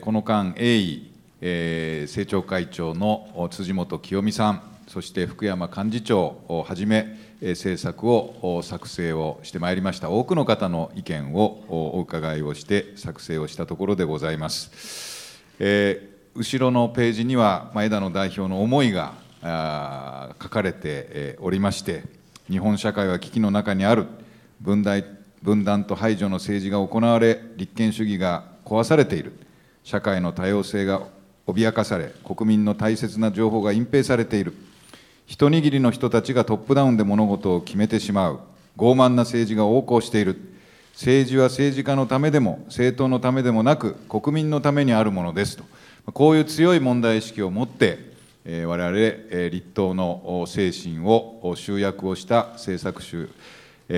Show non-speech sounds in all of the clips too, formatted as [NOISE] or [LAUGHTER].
この間、鋭意、え政調会長の辻元清美さん、そして福山幹事長をはじめ、政策を作成をしてまいりました、多くの方の意見をお伺いをして、作成をしたところでございます。えー、後ろのページには、前田枝野代表の思いが書かれておりまして、日本社会は危機の中にある、分断分断と排除の政治が行われ、立憲主義が壊されている。社会の多様性が脅かされ国民の大切な情報が隠蔽されている一握りの人たちがトップダウンで物事を決めてしまう傲慢な政治が横行している政治は政治家のためでも政党のためでもなく国民のためにあるものですとこういう強い問題意識を持って我々立党の精神を集約をした政策集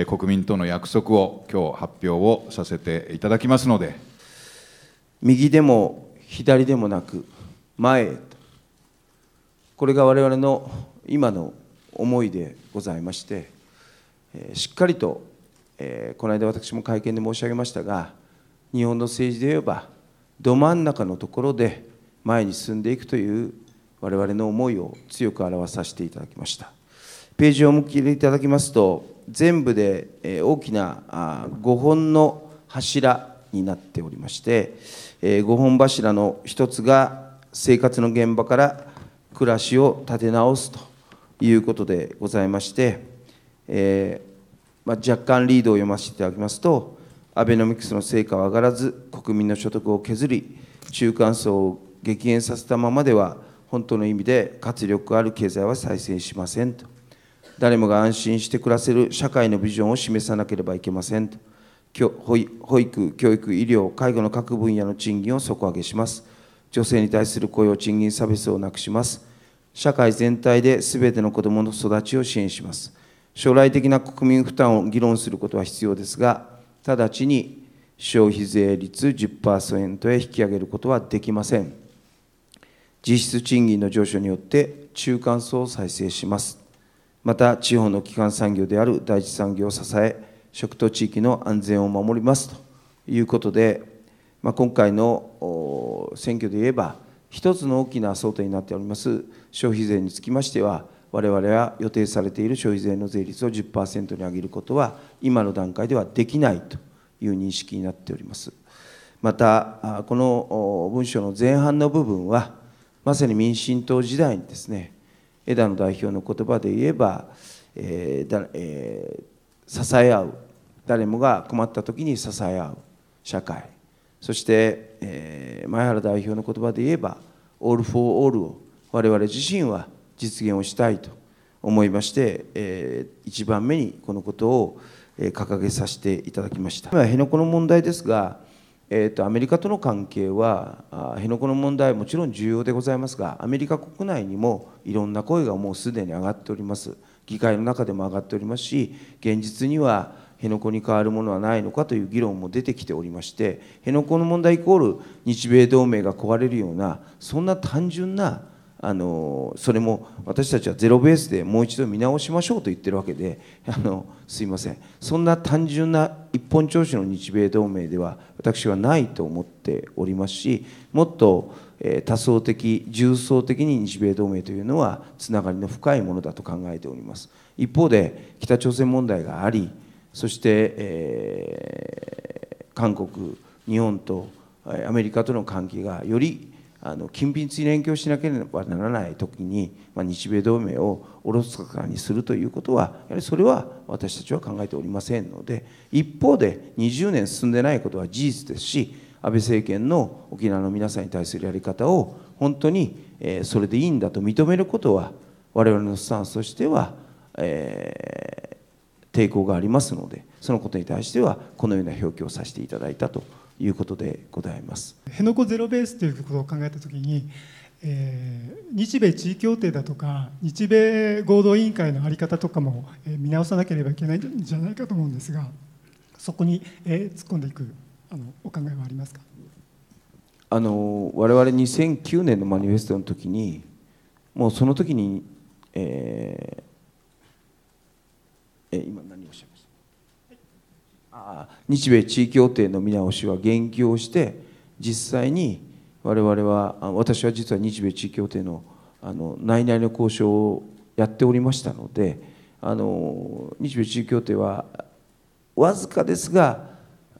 国民との約束を今日発表をさせていただきますので右でも左でもなく前へとこれが我々の今の思いでございまして、えしっかりと、えこの間私も会見で申し上げましたが日本の政治で言えばど真ん中のところで前に進んでいくという我々の思いを強く表させていただきましたページをお向きいただきますと全部で大きな5本の柱になっておりまして、えー、5本柱の1つが生活の現場から暮らしを立て直すということでございまして、えー、まあ、若干リードを読ませていただきますとアベノミクスの成果は上がらず国民の所得を削り中間層を激減させたままでは本当の意味で活力ある経済は再生しませんと誰もが安心して暮らせる社会のビジョンを示さなければいけませんと。保育、教育、医療、介護の各分野の賃金を底上げします。女性に対する雇用、賃金差別をなくします。社会全体で全ての子どもの育ちを支援します。将来的な国民負担を議論することは必要ですが、直ちに消費税率10%へ引き上げることはできません。実質賃金の上昇によって中間層を再生します。また、地方の基幹産業である第一産業を支え、食と地域の安全を守りますということで、まあ、今回の選挙で言えば一つの大きな争点になっております消費税につきましては我々は予定されている消費税の税率を10%に上げることは今の段階ではできないという認識になっておりますまたこの文書の前半の部分はまさに民進党時代にですね枝野代表の言葉で言えば、えーえー支え合う誰もが困った時に支え合う社会そして、えー、前原代表の言葉で言えばオール・フォー・オールを我々自身は実現をしたいと思いまして、えー、一番目にこのことを掲げさせていただきました今辺野古の問題ですが、えーと、アメリカとの関係は辺野古の問題もちろん重要でございますがアメリカ国内にもいろんな声がもうすでに上がっております。議会の中でも上がっておりますし現実には辺野古に代わるものはないのかという議論も出てきておりまして辺野古の問題イコール日米同盟が壊れるようなそんな単純なあのそれも私たちはゼロベースでもう一度見直しましょうと言ってるわけで [LAUGHS] あのすいませんそんな単純な一本調子の日米同盟では私はないと思っておりますしもっと、え多層的重層的に日米同盟というのはつながりの深いものだと考えております一方で北朝鮮問題がありそして、えー、韓国日本とアメリカとの関係がよりあの緊密に連携をしなければならない時に、まあ、日米同盟をおろすかにするということはやはりそれは私たちは考えておりませんので一方で20年進んでないことは事実ですし安倍政権の沖縄の皆さんに対するやり方を本当に、えー、それでいいんだと認めることは我々のスタンスとしては、えー、抵抗がありますのでそのことに対してはこのような表記をさせていただいたということでございます。辺野古ゼロベースということを考えたときに、えー、日米地位協定だとか日米合同委員会の在り方とかも、えー、見直さなければいけないんじゃないかと思うんですがそこに、えー、突っ込んでいくあのお考えはありますかあの我々2009年のマニフェストの時にもうその時に、えー、え今何をおっしゃいま日米地位協定の見直しは言及をして実際に我々は私は実は日米地位協定のあの内々の交渉をやっておりましたのであの日米地位協定はわずかですが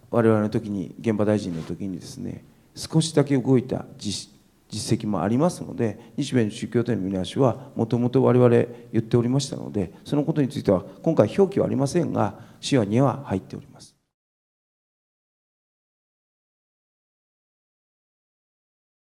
我々の時に現場大臣の時にですね少しだけ動いた実実績もありますので日米の宗教との見直しはもともと我々言っておりましたのでそのことについては今回表記はありませんが視野には入っております。